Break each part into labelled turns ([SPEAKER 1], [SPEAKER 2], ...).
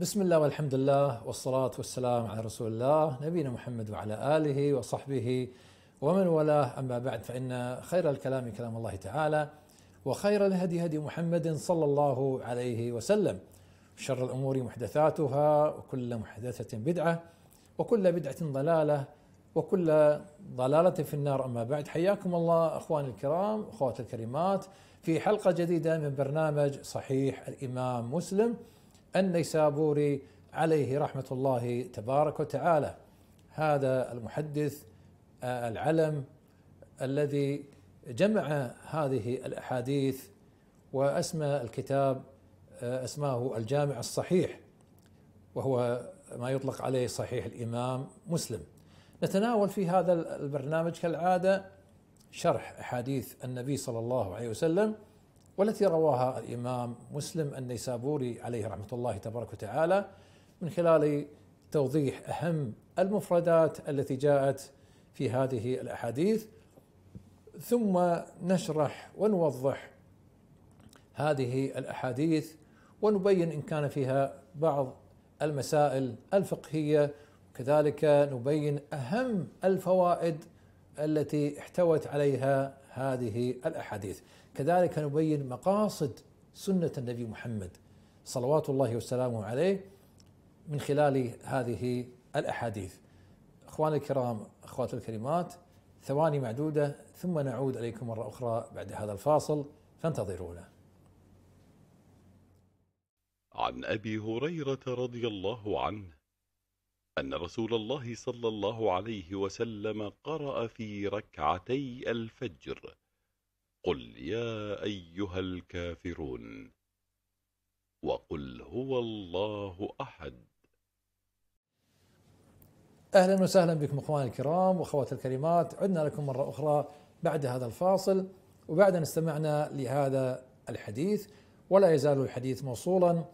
[SPEAKER 1] بسم الله والحمد لله والصلاة والسلام على رسول الله نبينا محمد وعلى آله وصحبه ومن والاه أما بعد فإن خير الكلام كلام الله تعالى وخير الهدي هدي محمد صلى الله عليه وسلم شر الأمور محدثاتها وكل محدثة بدعة وكل بدعة ضلالة وكل ضلالة في النار أما بعد حياكم الله أخواني الكرام أخوات الكريمات في حلقة جديدة من برنامج صحيح الإمام مسلم النيسابوري عليه رحمه الله تبارك وتعالى هذا المحدث آه، العلم الذي جمع هذه الاحاديث واسمى الكتاب آه، اسماه الجامع الصحيح وهو ما يطلق عليه صحيح الامام مسلم نتناول في هذا البرنامج كالعاده شرح احاديث النبي صلى الله عليه وسلم والتي رواها الامام مسلم النيسابوري عليه رحمه الله تبارك وتعالى من خلال توضيح اهم المفردات التي جاءت في هذه الاحاديث ثم نشرح ونوضح هذه الاحاديث ونبين ان كان فيها بعض المسائل الفقهيه كذلك نبين اهم الفوائد التي احتوت عليها هذه الاحاديث كذلك نبين مقاصد سنة النبي محمد صلوات الله وسلامه عليه من خلال هذه الأحاديث أخواني الكرام أخواتي الكريمات ثواني معدودة ثم نعود إليكم مرة أخرى بعد هذا الفاصل فانتظرونا عن أبي هريرة رضي الله عنه أن رسول الله صلى الله عليه وسلم قرأ في ركعتي الفجر قل يا أيها الكافرون وقل هو الله أحد أهلا وسهلا بكم أخواني الكرام وأخواتي الكريمات عدنا لكم مرة أخرى بعد هذا الفاصل وبعد أن استمعنا لهذا الحديث ولا يزال الحديث موصولا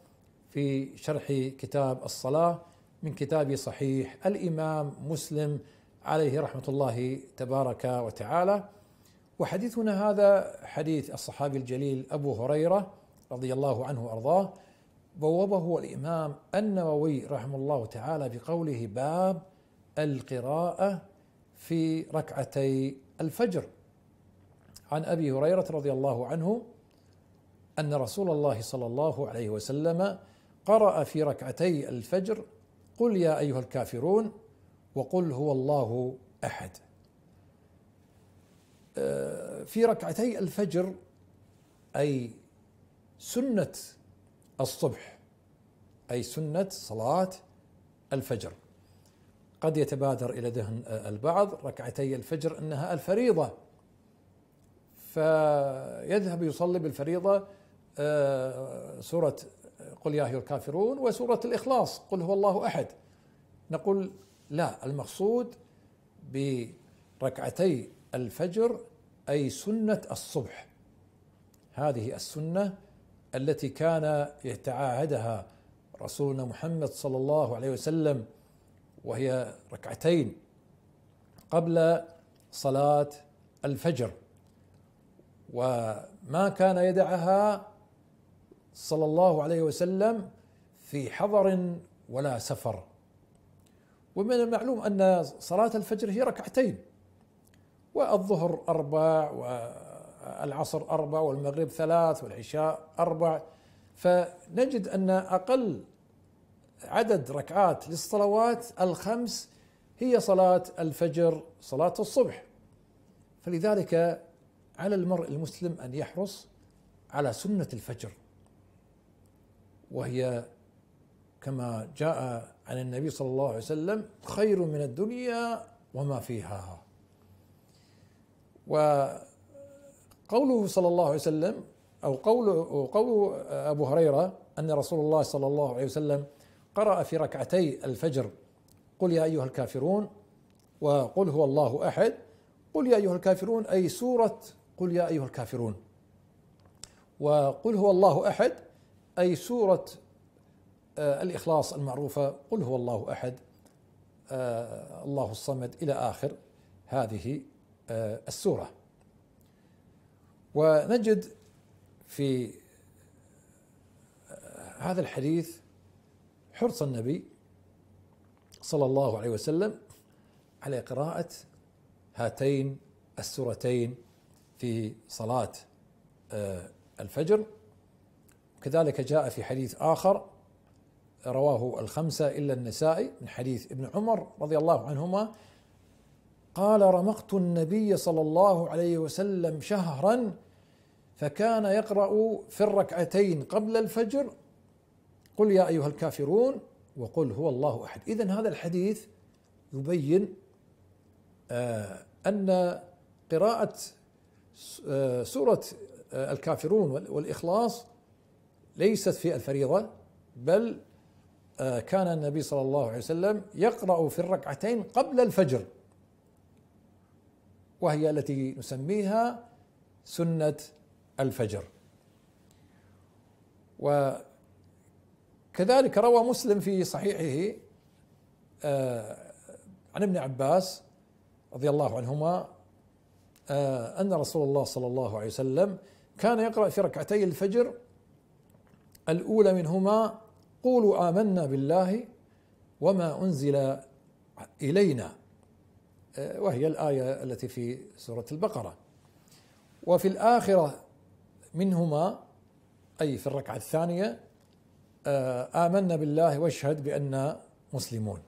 [SPEAKER 1] في شرح كتاب الصلاة من كتاب صحيح الإمام مسلم عليه رحمة الله تبارك وتعالى وحديثنا هذا حديث الصحابي الجليل ابو هريره رضي الله عنه وارضاه بوبه الامام النووي رحمه الله تعالى بقوله باب القراءه في ركعتي الفجر عن ابي هريره رضي الله عنه ان رسول الله صلى الله عليه وسلم قرأ في ركعتي الفجر قل يا أيها الكافرون وقل هو الله أحد آه، في ركعتي الفجر أي سنة الصبح أي سنة صلاة الفجر قد يتبادر إلى ذهن آه، البعض ركعتي الفجر أنها الفريضة فيذهب يصلي بالفريضة آه، سورة قل يا أيها الكافرون وسورة الإخلاص قل هو الله أحد نقول لا المقصود بركعتي الفجر اي سنه الصبح هذه السنه التي كان يتعاهدها رسولنا محمد صلى الله عليه وسلم وهي ركعتين قبل صلاه الفجر وما كان يدعها صلى الله عليه وسلم في حضر ولا سفر ومن المعلوم ان صلاه الفجر هي ركعتين والظهر أربع والعصر أربع والمغرب ثلاث والعشاء أربع فنجد أن أقل عدد ركعات للصلوات الخمس هي صلاة الفجر صلاة الصبح فلذلك على المرء المسلم أن يحرص على سنة الفجر وهي كما جاء عن النبي صلى الله عليه وسلم خير من الدنيا وما فيها وقوله صلى الله عليه وسلم أو قول قول أبو هريرة أن رسول الله صلى الله عليه وسلم قرأ في ركعتي الفجر قل يا أيها الكافرون وقل هو الله أحد قل يا أيها الكافرون أي سورة قل يا أيها الكافرون وقل هو الله أحد أي سورة آه، الإخلاص المعروفة قل هو الله أحد آه، الله الصمد إلى آخر هذه آه، السوره ونجد في آه، هذا الحديث حرص النبي صلى الله عليه وسلم على قراءة هاتين السورتين في صلاة آه، الفجر كذلك جاء في حديث آخر رواه الخمسة إلا النسائي من حديث ابن عمر رضي الله عنهما قال رمقت النبي صلى الله عليه وسلم شهرا فكان يقرا في الركعتين قبل الفجر قل يا ايها الكافرون وقل هو الله احد اذا هذا الحديث يبين آه، ان قراءه آه، سوره آه، الكافرون والاخلاص ليست في الفريضه بل كان النبي صلى الله عليه وسلم يقرا في الركعتين قبل الفجر وهي التي نسميها سنة الفجر وكذلك روى مسلم في صحيحه آه، عن ابن عباس رضي الله عنهما آه، أن رسول الله صلى الله عليه وسلم كان يقرأ في ركعتي الفجر الأولى منهما قولوا آمنا بالله وما أنزل إلينا آه، وهي الآية التي في سورة البقرة وفي الآخرة منهما أي في الركعة الثانية آه، آمنا بالله واشهد بأننا مسلمون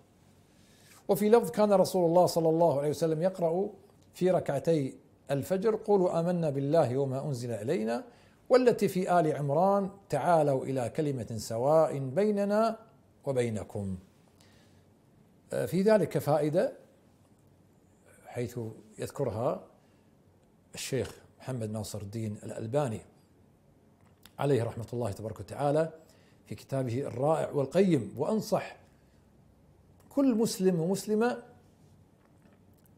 [SPEAKER 1] وفي لفظ كان رسول الله صلى الله عليه وسلم يقرأ في ركعتي الفجر قولوا آمنا بالله وما أنزل إلينا والتي في آل عمران تعالوا إلى كلمة سواء بيننا وبينكم آه، في ذلك فائدة حيث يذكرها الشيخ محمد ناصر الدين الألباني عليه رحمة الله تبارك وتعالى في كتابه الرائع والقيم وأنصح كل مسلم ومسلمة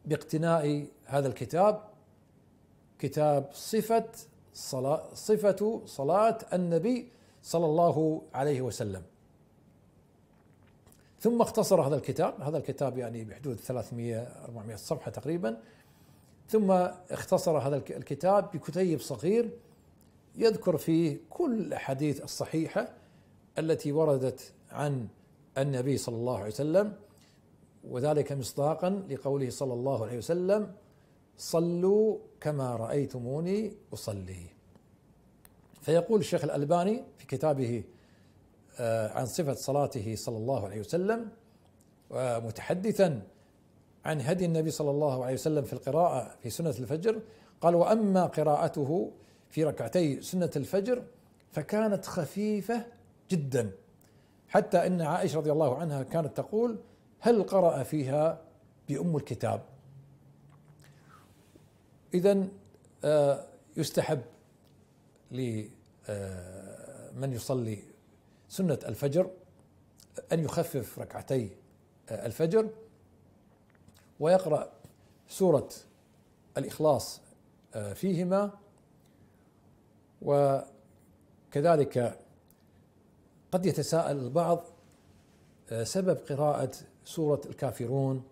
[SPEAKER 1] باقتناء هذا الكتاب كتاب صفة صلاة صفة صلاة النبي صلى الله عليه وسلم ثم اختصر هذا الكتاب هذا الكتاب يعني بحدود 300 400 صفحة تقريبا ثم اختصر هذا الكتاب بكتيب صغير يذكر فيه كل الأحاديث الصحيحة التي وردت عن النبي صلى الله عليه وسلم وذلك مصداقا لقوله صلى الله عليه وسلم صلوا كما رأيتموني أصلي فيقول الشيخ الألباني في كتابه آه، عن صفة صلاته صلى الله عليه وسلم ومتحدثا عن هدي النبي صلى الله عليه وسلم في القراءة في سنة الفجر قال وأما قراءته في ركعتي سنة الفجر فكانت خفيفة جدا حتى إن عائشة رضي الله عنها كانت تقول هل قرأ فيها بأم الكتاب إذا آه، يستحب لمن آه، يصلي سنة الفجر أن يخفف ركعتي آه، الفجر ويقرأ سورة الإخلاص آه، فيهما وكذلك قد يتساءل البعض آه، سبب قراءة سورة الكافرون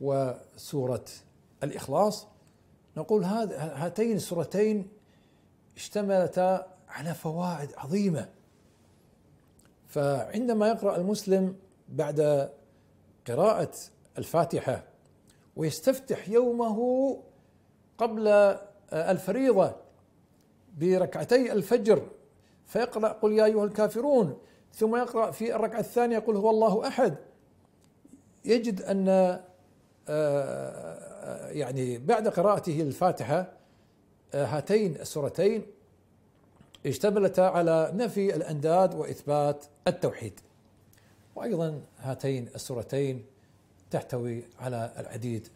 [SPEAKER 1] وسورة الإخلاص نقول هاتين السورتين اشتملتا على فوائد عظيمه فعندما يقرأ المسلم بعد قراءة الفاتحة ويستفتح يومه قبل آه، الفريضة بركعتي الفجر فيقرأ قل يا أيها الكافرون ثم يقرأ في الركعة الثانية قل هو الله أحد يجد أن آه، آه، يعني بعد قراءته الفاتحة هاتين السورتين اشتملتا على نفي الانداد واثبات التوحيد. وايضا هاتين السورتين تحتوي على العديد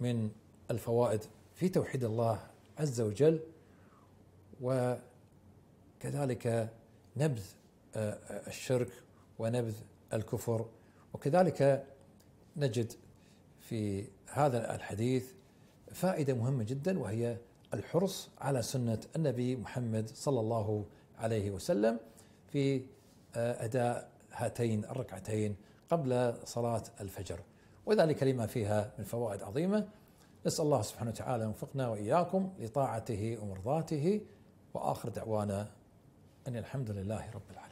[SPEAKER 1] من الفوائد في توحيد الله عز وجل وكذلك نبذ آه، الشرك ونبذ الكفر وكذلك نجد في هذا الحديث فائده مهمه جدا وهي الحرص على سنة النبي محمد صلى الله عليه وسلم في آه، أداء هاتين الركعتين قبل صلاة الفجر وذلك لما فيها من فوائد عظيمة نسأل الله سبحانه وتعالى وفقنا وإياكم لطاعته ومرضاته وآخر دعوانا أن الحمد لله رب العالمين